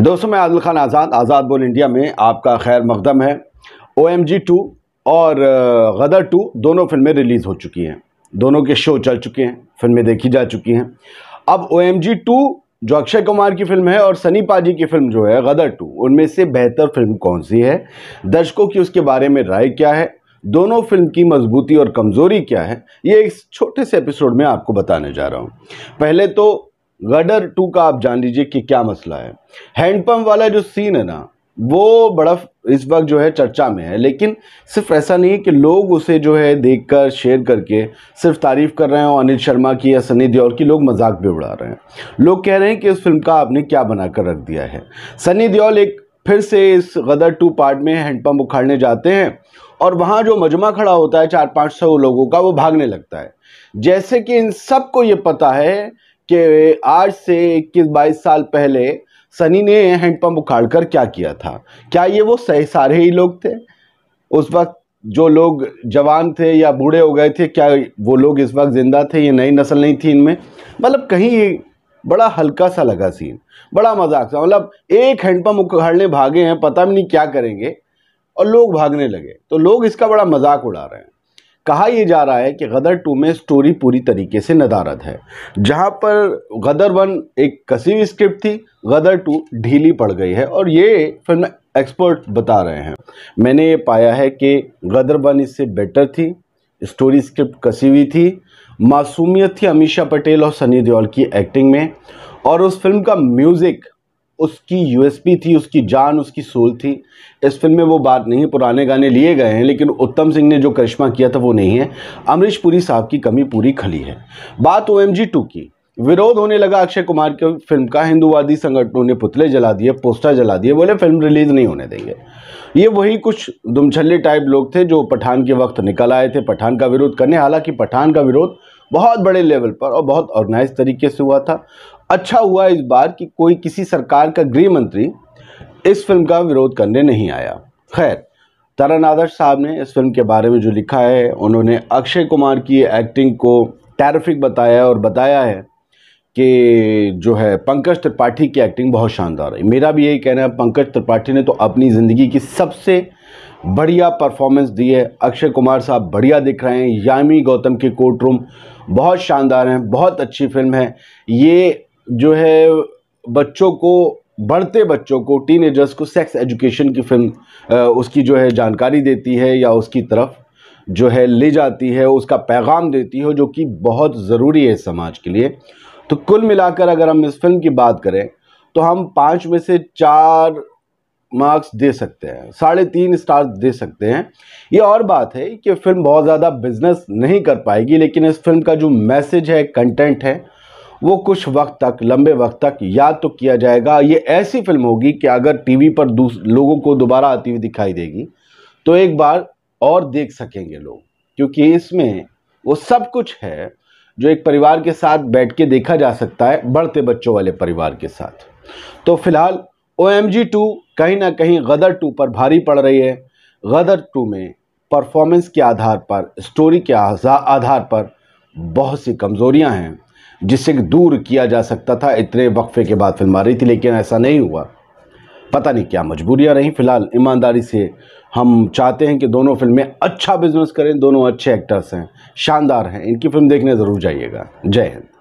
दोस्तों मैं आदिल खान आज़ाद आज़ाद बोल इंडिया में आपका खैर मकदम है ओ एम जी टू और गदर टू दोनों फिल्में रिलीज़ हो चुकी हैं दोनों के शो चल चुके हैं फिल्में देखी जा चुकी हैं अब ओ एम जी टू जो अक्षय कुमार की फिल्म है और सनी पाजी की फिल्म जो है गदर टू उनमें से बेहतर फिल्म कौन सी है दर्शकों की उसके बारे में राय क्या है दोनों फिल्म की मजबूती और कमज़ोरी क्या है ये इस छोटे से एपिसोड में आपको बताने जा रहा हूँ पहले तो गडर टू का आप जान लीजिए कि क्या मसला है हैंडपम्प वाला जो सीन है ना वो बड़ा इस वक्त जो है चर्चा में है लेकिन सिर्फ ऐसा नहीं है कि लोग उसे जो है देखकर शेयर करके सिर्फ तारीफ़ कर रहे हैं और अनिल शर्मा की या सनी देओल की लोग मजाक भी उड़ा रहे हैं लोग कह रहे हैं कि इस फिल्म का आपने क्या बनाकर रख दिया है सनी देओल एक फिर से इस गदर टू पार्ट में हैंडपम्प उखाड़ने जाते हैं और वहाँ जो मजमा खड़ा होता है चार पाँच सौ लोगों का वो भागने लगता है जैसे कि इन सबको ये पता है कि आज से 21-22 साल पहले सनी ने हैंडपम्प उखाड़ कर क्या किया था क्या ये वो सही सारे ही लोग थे उस वक्त जो लोग जवान थे या बूढ़े हो गए थे क्या वो लोग इस वक्त ज़िंदा थे ये नई नस्ल नहीं थी इनमें मतलब कहीं बड़ा हल्का सा लगा सीन बड़ा मजाक सा मतलब एक हैंडपम्प उखाड़ने भागे हैं पता भी नहीं क्या करेंगे और लोग भागने लगे तो लोग इसका बड़ा मजाक उड़ा रहे हैं कहा यह जा रहा है कि गदर टू में स्टोरी पूरी तरीके से नदारद है जहाँ पर गदर वन एक कसी हुई स्क्रिप्ट थी गदर टू ढीली पड़ गई है और ये फिल्म एक्सपर्ट बता रहे हैं मैंने ये पाया है कि गदर वन इससे बेटर थी स्टोरी स्क्रिप्ट कसी हुई थी मासूमियत थी अमीशा पटेल और सनी देओल की एक्टिंग में और उस फिल्म का म्यूज़िक उसकी यूएसपी थी उसकी जान उसकी सोल थी इस फिल्म में वो बात नहीं पुराने गाने लिए गए हैं लेकिन उत्तम सिंह ने जो करिश्मा किया था वो नहीं है अमरीश पुरी साहब की कमी पूरी खली है बात ओ एम टू की विरोध होने लगा अक्षय कुमार की फिल्म का हिंदूवादी संगठनों ने पुतले जला दिए पोस्टर जला दिए बोले फिल्म रिलीज़ नहीं होने देंगे ये वही कुछ दुमछल्ले टाइप लोग थे जो पठान के वक्त निकल आए थे पठान का विरोध करने हालांकि पठान का विरोध बहुत बड़े लेवल पर और बहुत ऑर्गेनाइज तरीके से हुआ था अच्छा हुआ इस बार कि कोई किसी सरकार का गृह मंत्री इस फिल्म का विरोध करने नहीं आया खैर तरन आदर्श साहब ने इस फिल्म के बारे में जो लिखा है उन्होंने अक्षय कुमार की एक्टिंग को टैरफिक बताया है और बताया है कि जो है पंकज त्रिपाठी की एक्टिंग बहुत शानदार है मेरा भी यही कहना है पंकज त्रिपाठी ने तो अपनी ज़िंदगी की सबसे बढ़िया परफॉर्मेंस दी है अक्षय कुमार साहब बढ़िया दिख रहे हैं यामी गौतम के कोर्ट रूम बहुत शानदार हैं बहुत अच्छी फिल्म है ये जो है बच्चों को बढ़ते बच्चों को टीनेजर्स को सेक्स एजुकेशन की फिल्म उसकी जो है जानकारी देती है या उसकी तरफ जो है ले जाती है उसका पैगाम देती है जो कि बहुत ज़रूरी है समाज के लिए तो कुल मिलाकर अगर हम इस फिल्म की बात करें तो हम पाँच में से चार मार्क्स दे सकते हैं साढ़े तीन स्टार दे सकते हैं ये और बात है कि फिल्म बहुत ज़्यादा बिजनेस नहीं कर पाएगी लेकिन इस फिल्म का जो मैसेज है कंटेंट है वो कुछ वक्त तक लंबे वक्त तक याद तो किया जाएगा ये ऐसी फिल्म होगी कि अगर टीवी पर लोगों को दोबारा आती हुई दिखाई देगी तो एक बार और देख सकेंगे लोग क्योंकि इसमें वो सब कुछ है जो एक परिवार के साथ बैठ के देखा जा सकता है बढ़ते बच्चों वाले परिवार के साथ तो फिलहाल ओ एम जी टू कहीं ना कहीं गदर टू पर भारी पड़ रही है गदर टू में परफॉर्मेंस के आधार पर स्टोरी के आधार पर बहुत सी कमज़ोरियां हैं जिससे दूर किया जा सकता था इतने वक्फे के बाद फिल्म आ रही थी लेकिन ऐसा नहीं हुआ पता नहीं क्या मजबूरियाँ रहीं फ़िलहाल ईमानदारी से हम चाहते हैं कि दोनों फिल्में अच्छा बिजनेस करें दोनों अच्छे एक्टर्स हैं शानदार हैं इनकी फ़िल्म देखने ज़रूर जाइएगा जय हिंद